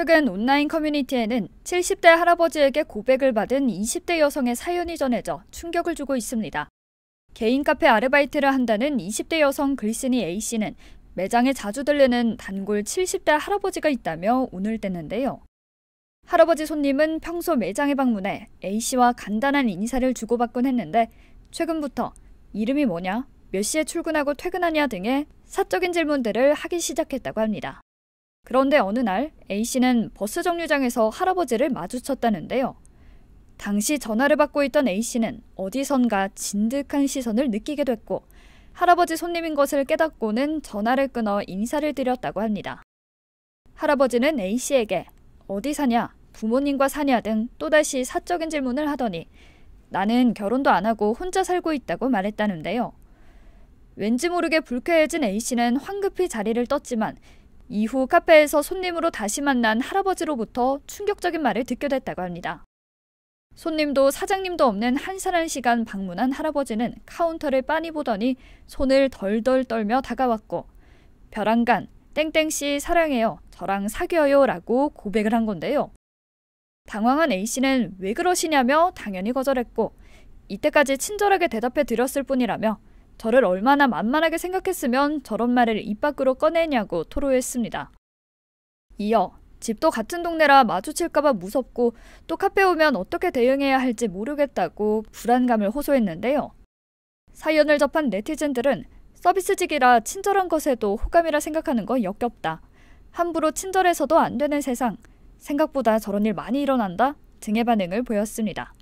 최근 온라인 커뮤니티에는 70대 할아버지에게 고백을 받은 20대 여성의 사연이 전해져 충격을 주고 있습니다. 개인 카페 아르바이트를 한다는 20대 여성 글쓴이 A씨는 매장에 자주 들르는 단골 70대 할아버지가 있다며 운을 뗐는데요. 할아버지 손님은 평소 매장에 방문해 A씨와 간단한 인사를 주고받곤 했는데 최근부터 이름이 뭐냐, 몇 시에 출근하고 퇴근하냐 등의 사적인 질문들을 하기 시작했다고 합니다. 그런데 어느 날 A씨는 버스 정류장에서 할아버지를 마주쳤다는데요. 당시 전화를 받고 있던 A씨는 어디선가 진득한 시선을 느끼게 됐고 할아버지 손님인 것을 깨닫고는 전화를 끊어 인사를 드렸다고 합니다. 할아버지는 A씨에게 어디 사냐, 부모님과 사냐 등 또다시 사적인 질문을 하더니 나는 결혼도 안 하고 혼자 살고 있다고 말했다는데요. 왠지 모르게 불쾌해진 A씨는 황급히 자리를 떴지만 이후 카페에서 손님으로 다시 만난 할아버지로부터 충격적인 말을 듣게 됐다고 합니다. 손님도 사장님도 없는 한산한 시간 방문한 할아버지는 카운터를 빤히 보더니 손을 덜덜 떨며 다가왔고 벼랑간 땡땡씨 사랑해요 저랑 사귀어요 라고 고백을 한 건데요. 당황한 A씨는 왜 그러시냐며 당연히 거절했고 이때까지 친절하게 대답해 드렸을 뿐이라며 저를 얼마나 만만하게 생각했으면 저런 말을 입 밖으로 꺼내냐고 토로했습니다. 이어 집도 같은 동네라 마주칠까봐 무섭고 또 카페 오면 어떻게 대응해야 할지 모르겠다고 불안감을 호소했는데요. 사연을 접한 네티즌들은 서비스직이라 친절한 것에도 호감이라 생각하는 건 역겹다. 함부로 친절해서도 안 되는 세상. 생각보다 저런 일 많이 일어난다 등의 반응을 보였습니다.